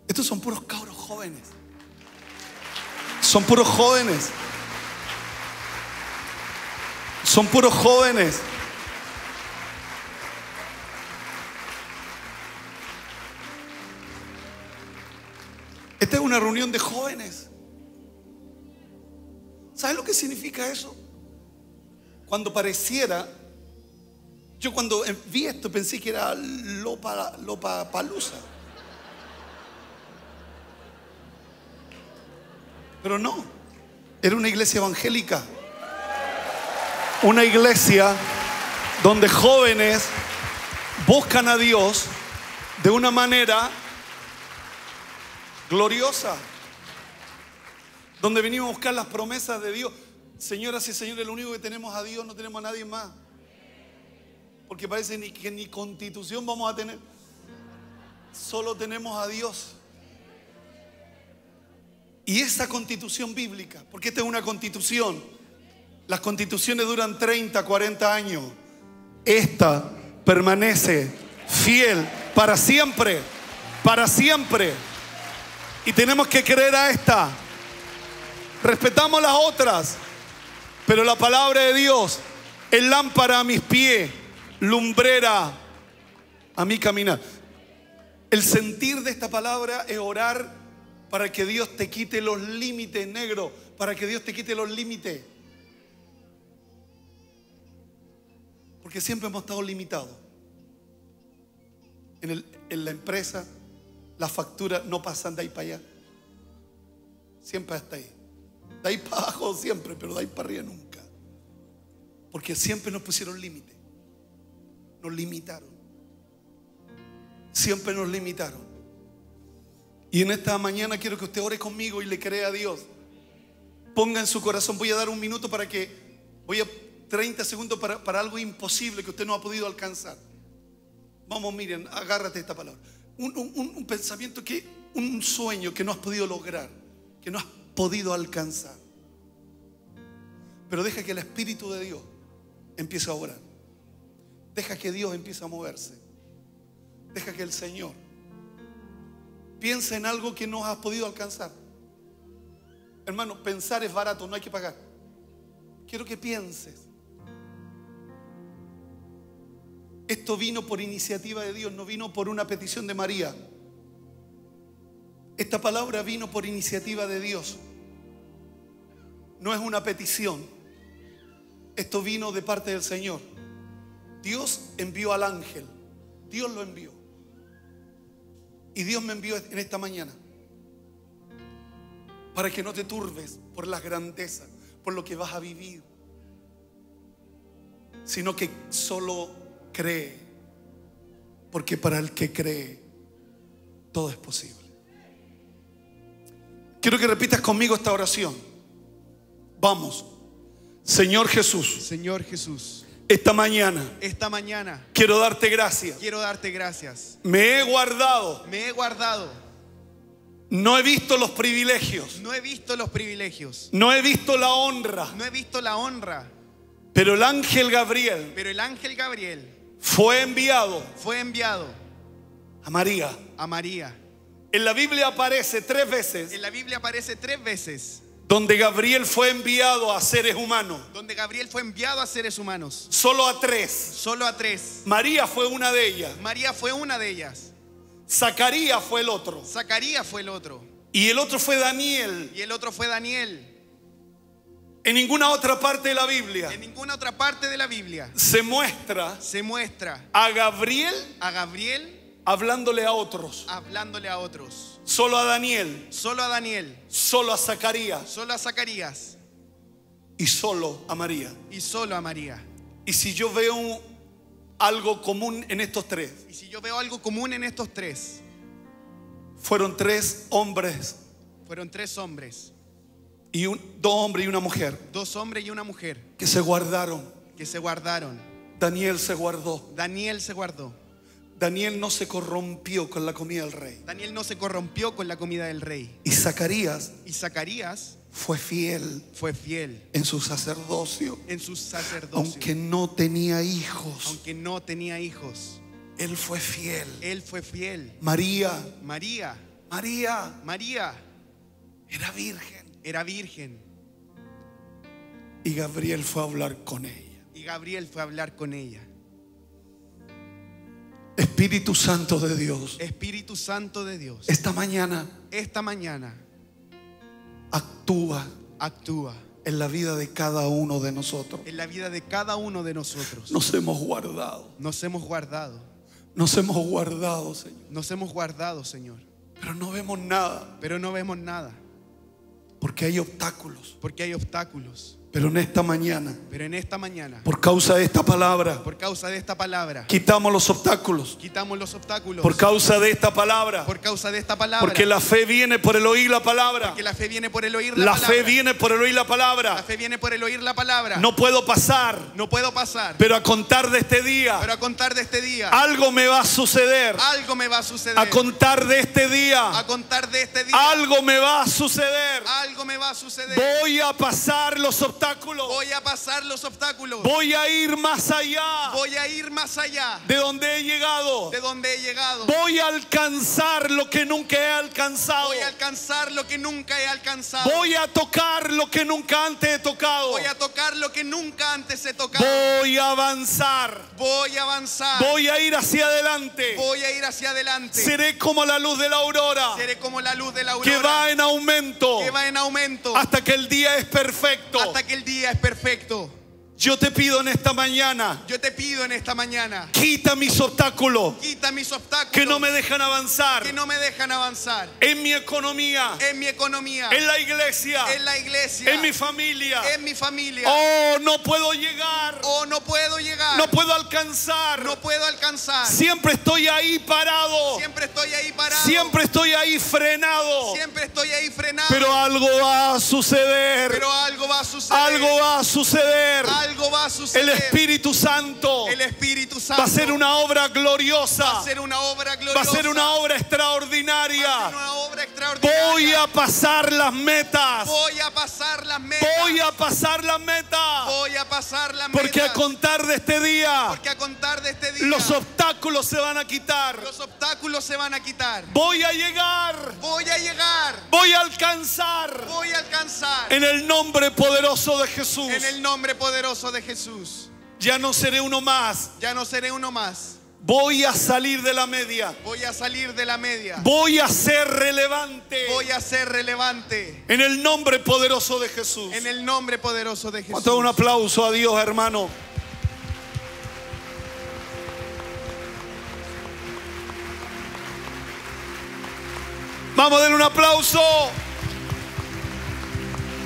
Estos son puros cabros jóvenes. Son puros jóvenes. Son puros jóvenes. Esta es una reunión de jóvenes. ¿Sabes lo que significa eso? Cuando pareciera, yo cuando vi esto pensé que era Lopa, Lopa Palusa. Pero no, era una iglesia evangélica. Una iglesia donde jóvenes buscan a Dios de una manera gloriosa, donde venimos a buscar las promesas de Dios. Señoras y señores, lo único que tenemos a Dios, no tenemos a nadie más. Porque parece ni, que ni constitución vamos a tener. Solo tenemos a Dios. Y esa constitución bíblica, porque esta es una constitución. Las constituciones duran 30, 40 años. Esta permanece fiel para siempre, para siempre. Y tenemos que creer a esta. Respetamos las otras. Pero la palabra de Dios es lámpara a mis pies, lumbrera a mi caminar. El sentir de esta palabra es orar para que Dios te quite los límites, negro, para que Dios te quite los límites. Porque siempre hemos estado limitados. En, en la empresa, las facturas no pasan de ahí para allá. Siempre hasta ahí. De ahí para abajo siempre, pero de ahí para arriba nunca. Porque siempre nos pusieron límite Nos limitaron. Siempre nos limitaron. Y en esta mañana quiero que usted ore conmigo y le crea a Dios. Ponga en su corazón, voy a dar un minuto para que, voy a 30 segundos para, para algo imposible que usted no ha podido alcanzar. Vamos, miren, agárrate esta palabra un, pensamiento que, un sueño que no has podido lograr, que no has podido alcanzar. Pero deja que el Espíritu de Dios empiece a orar. Deja que Dios empiece a moverse. Deja que el Señor piense en algo que no has podido alcanzar. Hermano, pensar es barato, no hay que pagar. Quiero que pienses Esto vino por iniciativa de Dios, no vino por una petición de María. Esta palabra vino por iniciativa de Dios. No es una petición. Esto vino de parte del Señor. Dios envió al ángel. Dios lo envió. Y Dios me envió en esta mañana. Para que no te turbes por las grandezas, por lo que vas a vivir. Sino que solo cree, porque para el que cree, todo es posible. Quiero que repitas conmigo esta oración. Vamos. Señor Jesús. Señor Jesús. Esta mañana. Esta mañana. Quiero darte gracias. Quiero darte gracias. Me he guardado. Me he guardado. No he visto los privilegios. No he visto los privilegios. No he visto la honra. No he visto la honra. Pero el ángel Gabriel. Pero el ángel Gabriel fue enviado. Fue enviado. A María. A María. En la Biblia aparece tres veces. En la Biblia aparece tres veces. Donde Gabriel fue enviado a seres humanos. Donde Gabriel fue enviado a seres humanos. Solo a tres. Solo a tres. María fue una de ellas. María fue una de ellas. Zacarías fue el otro. Zacarías fue el otro. Y el otro fue Daniel. Y el otro fue Daniel. En ninguna otra parte de la Biblia. En ninguna otra parte de la Biblia. Se muestra. Se muestra. A Gabriel. A Gabriel. Hablándole a otros. Hablándole a otros. Solo a Daniel. Solo a Daniel. Solo a Zacarías. Solo a Zacarías. Y solo a María. Y solo a María. Y si yo veo algo común en estos tres. Y si yo veo algo común en estos tres. Fueron tres hombres. Fueron tres hombres y un, dos hombres y una mujer. Dos hombres y una mujer. Que se guardaron. Que se guardaron. Daniel se guardó. Daniel se guardó. Daniel no se corrompió con la comida del rey. Daniel no se corrompió con la comida del rey. Y Zacarías. Y Zacarías fue fiel. Fue fiel. En su sacerdocio. En su sacerdocio. Aunque no tenía hijos. Aunque no tenía hijos. Él fue fiel. Él fue fiel. María. María. María. María. Era virgen. Era virgen. Y Gabriel fue a hablar con ella. Y Gabriel fue a hablar con ella. Espíritu Santo de Dios. Espíritu Santo de Dios. Esta mañana. Esta mañana. Actúa. Actúa. En la vida de cada uno de nosotros. En la vida de cada uno de nosotros. Nos hemos guardado. Nos hemos guardado. Nos hemos guardado, Señor. Nos hemos guardado, Señor. Pero no vemos nada. Pero no vemos nada. Porque hay obstáculos. Porque hay obstáculos. Pero en esta mañana, pero en esta mañana, por causa de esta palabra, por causa de esta palabra, quitamos los obstáculos, quitamos los obstáculos, por causa de esta palabra, por causa de esta palabra, porque la fe viene por el oír la palabra, porque la fe viene por el oír la, la fe viene por el oír la palabra, la fe viene por el oír la palabra. No puedo pasar, no puedo pasar, pero a contar de este día, pero a contar de este día, algo me va a suceder, algo me va a suceder, a contar de este día, a contar de este día, algo me va a suceder, algo me va a suceder, voy a pasar los obstáculos obstáculos. Voy a pasar los obstáculos. Voy a ir más allá. Voy a ir más allá. De donde he llegado. De donde he llegado. Voy a alcanzar lo que nunca he alcanzado. Voy a alcanzar lo que nunca he alcanzado. Voy a tocar lo que nunca antes he tocado. Voy a tocar lo que nunca antes he tocado. Voy a avanzar. Voy a avanzar. Voy a ir hacia adelante. Voy a ir hacia adelante. Seré como la luz de la aurora. Seré como la luz de la aurora. Que va en aumento. Que va en aumento. Hasta que el día es perfecto el día es perfecto. Yo te pido en esta mañana. Yo te pido en esta mañana. Quita mis obstáculos. Quita mis obstáculos. Que no me dejan avanzar. Que no me dejan avanzar. En mi economía. En mi economía. En la iglesia. En la iglesia. En mi familia. En mi familia. Oh, no puedo llegar. Oh, no puedo llegar. No puedo alcanzar. No puedo alcanzar. Siempre estoy ahí parado. Siempre estoy ahí parado. Siempre estoy ahí frenado. Siempre estoy ahí frenado. Pero algo va a suceder. Pero algo va a suceder. Algo va a suceder. Algo el Espíritu Santo. El Espíritu Santo. Va a ser una obra gloriosa. Va a ser una obra gloriosa. Va a ser una obra extraordinaria. Va a ser una obra extraordinaria. Voy a pasar las metas. Voy a pasar las metas. Voy a pasar las metas. Voy a pasar las metas. Porque a contar de este día. Porque a contar de este día. Los obstáculos se van a quitar. Los obstáculos se van a quitar. Voy a llegar. Voy a llegar. Voy a alcanzar. Voy a alcanzar. En el nombre poderoso de Jesús. En el nombre poderoso poderoso de Jesús. Ya no seré uno más. Ya no seré uno más. Voy a salir de la media. Voy a salir de la media. Voy a ser relevante. Voy a ser relevante. En el nombre poderoso de Jesús. En el nombre poderoso de Jesús. un aplauso a Dios, hermano. Vamos a darle un aplauso.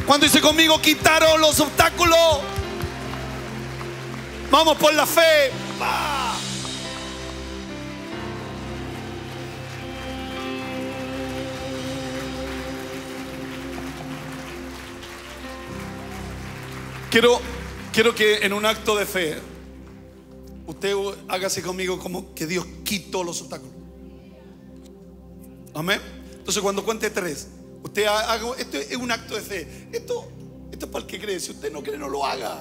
Cuando dice conmigo, quitaron los obstáculos. Vamos por la fe. Quiero, quiero que en un acto de fe, usted hágase conmigo como que Dios quitó los obstáculos. Amén. Entonces cuando cuente tres, usted haga, esto es un acto de fe. Esto, esto es para el que cree. Si usted no cree, no lo haga.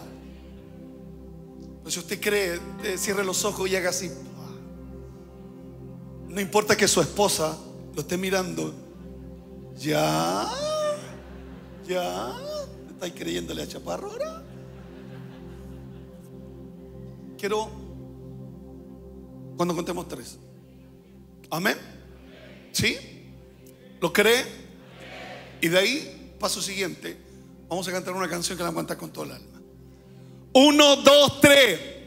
Pues si usted cree, eh, cierre los ojos y haga así. No importa que su esposa lo esté mirando. Ya, ya, ¿estáis creyéndole a Chaparro ahora? Quiero, cuando contemos tres. Amén. ¿Sí? ¿Lo cree? Y de ahí, paso siguiente, vamos a cantar una canción que la aguanta con todo el alma. 1, 2, 3.